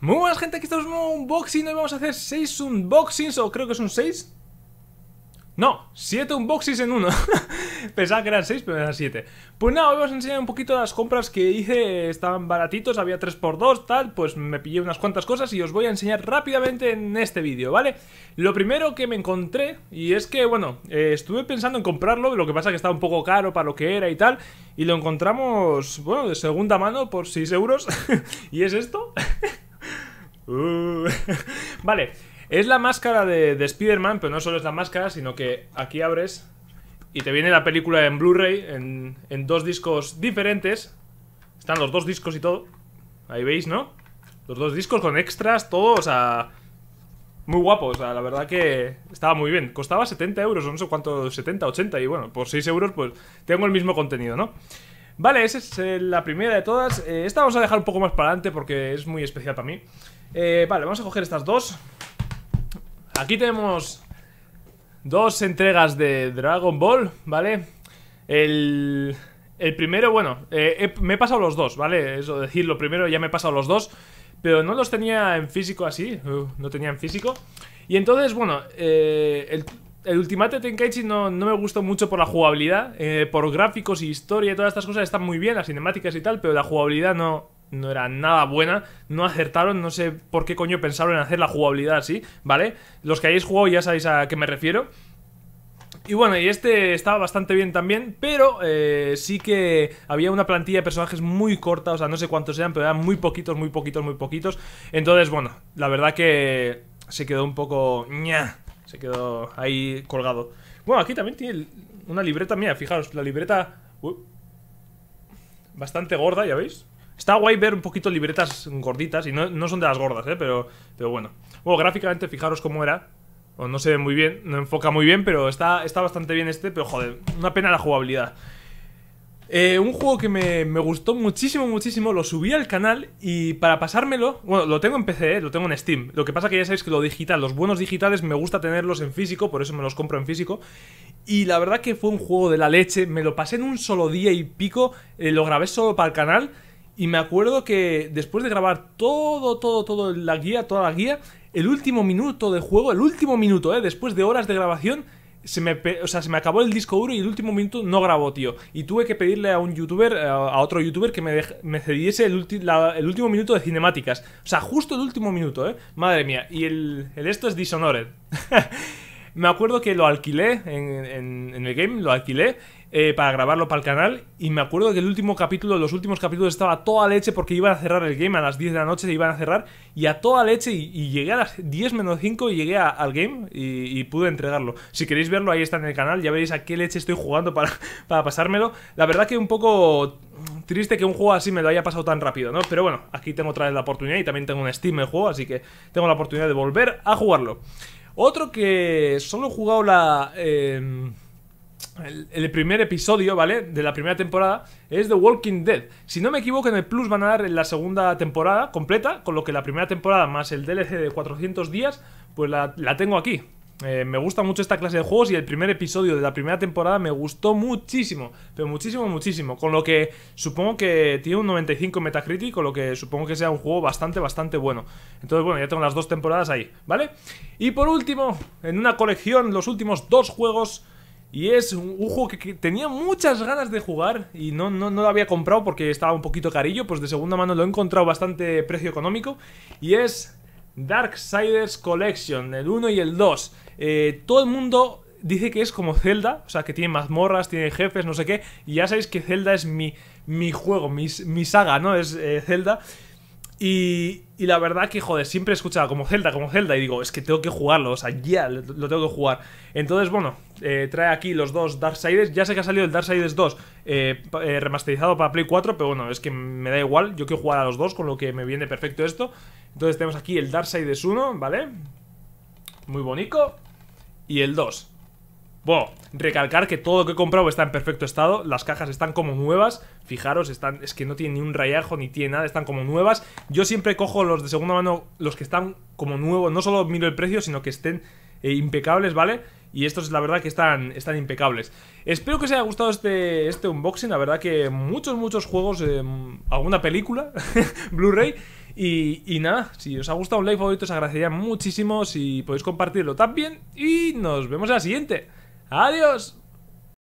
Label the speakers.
Speaker 1: Muy buenas gente, aquí estamos en un unboxing Hoy vamos a hacer 6 unboxings O creo que es un 6 No, 7 unboxings en uno Pensaba que eran 6, pero eran 7 Pues nada, hoy vamos a enseñar un poquito las compras que hice Estaban baratitos, había 3x2 Tal, pues me pillé unas cuantas cosas Y os voy a enseñar rápidamente en este vídeo, ¿vale? Lo primero que me encontré Y es que, bueno, eh, estuve pensando en comprarlo Lo que pasa que estaba un poco caro para lo que era y tal Y lo encontramos, bueno, de segunda mano Por 6 euros Y es esto vale, es la máscara de, Spider-Man, pero no solo es la máscara, sino que aquí abres y te viene la película en Blu-ray, en, dos discos diferentes. Están los dos discos y todo. Ahí veis, ¿no? Los dos discos con extras, todo, o sea... Muy guapo, o sea, la verdad que estaba muy bien. Costaba 70 euros, no sé cuánto, 70, 80, y bueno, por 6 euros pues tengo el mismo contenido, ¿no? Vale, esa es eh, la primera de todas. Eh, esta vamos a dejar un poco más para adelante porque es muy especial para mí. Eh, vale, vamos a coger estas dos Aquí tenemos Dos entregas de Dragon Ball, ¿vale? El... El primero, bueno, eh, me he pasado los dos, ¿vale? Eso decir, lo primero ya me he pasado los dos, pero no los tenía en físico así, uh, no tenía en físico. Y entonces, bueno, eh, el, Ultimate Tenkaichi no, no, me gustó mucho por la jugabilidad, por gráficos y historia y todas estas cosas están muy bien, las cinemáticas y tal, pero la jugabilidad no, no era nada buena, no acertaron, no sé por qué coño pensaron en hacer la jugabilidad así, ¿vale? Los que hayáis jugado ya sabéis a qué me refiero. Y bueno, y este estaba bastante bien también, pero eh, sí que había una plantilla de personajes muy corta, o sea, no sé cuántos eran, pero eran muy poquitos, muy poquitos, muy poquitos. Entonces, bueno, la verdad que se quedó un poco... se quedó ahí colgado. Bueno, aquí también tiene una libreta, mía, fijaros, la libreta... Uh, bastante gorda, ya veis, Está guay ver un poquito libretas gorditas. Y no, son de las gordas, ¿eh? Pero, pero bueno. Bueno, gráficamente, fijaros cómo era. O no se ve muy bien, no enfoca muy bien, pero está, está bastante bien este. Pero joder, una pena la jugabilidad. Eh, un juego que me, gustó muchísimo, muchísimo, lo subí al canal y para pasármelo, bueno, lo tengo en PC, ¿eh? lo tengo en Steam, lo que pasa que ya sabéis que lo digital, los buenos digitales me gusta tenerlos en físico, por eso me los compro en físico, y la verdad que fue un juego de la leche, me lo pasé en un solo día y pico, eh, lo grabé solo para el canal y me acuerdo que después de grabar todo, todo, todo la guía, toda la guía, el último minuto de juego, el último minuto, ¿eh? después de horas de grabación, se me, o sea, se me acabó el disco duro y el último minuto no grabó, tío. Y tuve que pedirle a un youtuber, eh, a otro youtuber, que me, me cediese el, el, último minuto de cinemáticas. O sea, justo el último minuto, ¿eh? Madre mía. Y el, el esto es Dishonored. Me acuerdo que lo alquilé en, el game, lo alquilé eh, para grabarlo para el canal. Y me acuerdo que el último capítulo, los últimos capítulos estaba toda leche porque iban a cerrar el game a las 10 de la noche, se iban a cerrar. Y a toda leche, y, llegué a las 10 menos 5 y llegué al game y, pude entregarlo. Si queréis verlo, ahí está en el canal, ya veréis a qué leche estoy jugando para, pasármelo. La verdad que un poco triste que un juego así me lo haya pasado tan rápido, ¿no? Pero bueno, aquí tengo otra vez la oportunidad y también tengo un Steam el juego, así que tengo la oportunidad de volver a jugarlo. Otro que solo he jugado la... Em, el, primer episodio, ¿vale? De la primera temporada es The Walking Dead. Si no me equivoco, en el Plus van a dar la segunda temporada completa, con lo que la primera temporada más el DLC de 400 días, pues la, la tengo aquí, eh, me gusta mucho esta clase de juegos y el primer episodio de la primera temporada me gustó muchísimo, pero muchísimo, muchísimo. Con lo que supongo que tiene un 95 Metacritic, con lo que supongo que sea un juego bastante, bastante bueno. Entonces, bueno, ya tengo las dos temporadas ahí, ¿vale? Y por último, en una colección, los últimos dos juegos. Y es un, juego que, tenía muchas ganas de jugar y no, no, no, lo había comprado porque estaba un poquito carillo, pues de segunda mano lo he encontrado bastante precio económico. Y es Darksiders Collection, el 1 y el 2. Eh, todo el mundo dice que es como Zelda, o sea, que tiene mazmorras, tiene jefes, no sé qué. Y ya sabéis que Zelda es mi, mi juego, mi, saga, ¿no? Es eh, Zelda. Y, la verdad que, joder, siempre he escuchado como Zelda, como Zelda, y digo, es que tengo que jugarlo, o sea, ya lo, tengo que jugar. Entonces, bueno, eh, trae aquí los dos Darksiders. Ya sé que ha salido el Darksiders 2 eh, eh, remasterizado para Play 4, pero bueno, es que me da igual, yo quiero jugar a los dos, con lo que me viene perfecto esto. Entonces tenemos aquí el Darksiders 1, ¿vale? Muy bonito. Y el 2. Bueno, recalcar que todo lo que he comprado está en perfecto estado. Las cajas están como nuevas. Fijaros, están, es que no tienen ni un rayajo ni tiene nada, están como nuevas. Yo siempre cojo los de segunda mano, los que están como nuevos. No solo miro el precio, sino que estén eh, impecables, ¿vale? Y estos, la verdad, que están, están impecables. Espero que os haya gustado este, este unboxing. La verdad que muchos, muchos juegos, eh, alguna película, Blu-ray. Y, y, nada, si os ha gustado un like favorito, os agradecería muchísimo si podéis compartirlo también. Y nos vemos en la siguiente. Adiós.